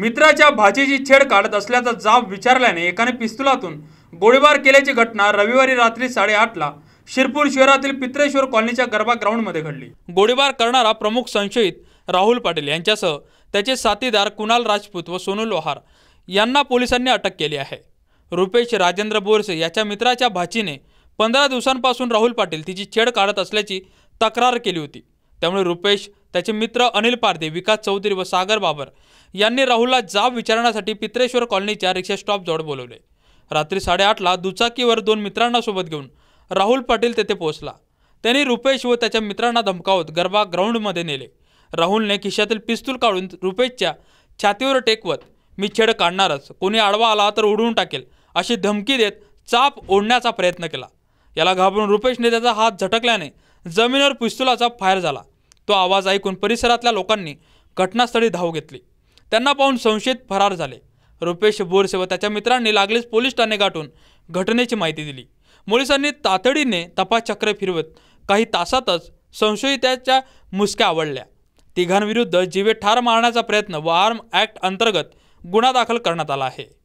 मित्राच्या भाचीची छेड काढत असल्याचा जाब विचारल्याने एकाने पिस्तुलातून गोळीबार केल्याची घटना रविवारी रात्री साडेआठला शिरपूर शहरातील पित्रेश्वर कॉलनीच्या गरबा ग्राउंडमध्ये घडली गोळीबार करणारा प्रमुख संशयित राहुल पाटील यांच्यासह त्याचे साथीदार कुणाल राजपूत व सोनू लोहार यांना पोलिसांनी अटक केली आहे रुपेश राजेंद्र बोरसे याच्या मित्राच्या भाचीने पंधरा दिवसांपासून राहुल पाटील तिची छेड काढत असल्याची तक्रार केली होती त्यामुळे रुपेश त्याचे मित्र अनिल पारदे विकास चौधरी व सागर बाबर यांनी राहुलला जाब विचारण्यासाठी पित्रेश्वर कॉलनीच्या रिक्षा स्टॉपजवळ बोलवले रात्री साडेआठला दुचाकीवर दोन मित्रांना सोबत घेऊन राहुल पाटील तेथे पोहोचला त्यांनी रुपेश व त्याच्या मित्रांना धमकावत गरबा ग्राउंडमध्ये नेले राहुलने खिशातील पिस्तूल काढून रुपेशच्या छातीवर टेकवत मी छेड काढणारच कोणी आडवा आला तर उडवून टाकेल अशी धमकी देत चाप ओढण्याचा प्रयत्न केला याला घाबरून रुपेशने त्याचा हात झटकल्याने जमिनीवर पिस्तुलाचा फायर झाला तो आवाज ऐकून परिसरातल्या लोकांनी घटनास्थळी धाव घेतली त्यांना पाहून संशयित फरार झाले रुपेश बोरसे व त्याच्या मित्रांनी लागलेच पोलीस ठाणे गाठून घटनेची माहिती दिली पोलिसांनी तातडीने चक्र फिरवत काही तासातच संशयिताच्या मुसक्या आवडल्या तिघांविरुद्ध जीवे ठार मारण्याचा प्रयत्न व आर्म ॲक्ट अंतर्गत गुन्हा दाखल करण्यात आला आहे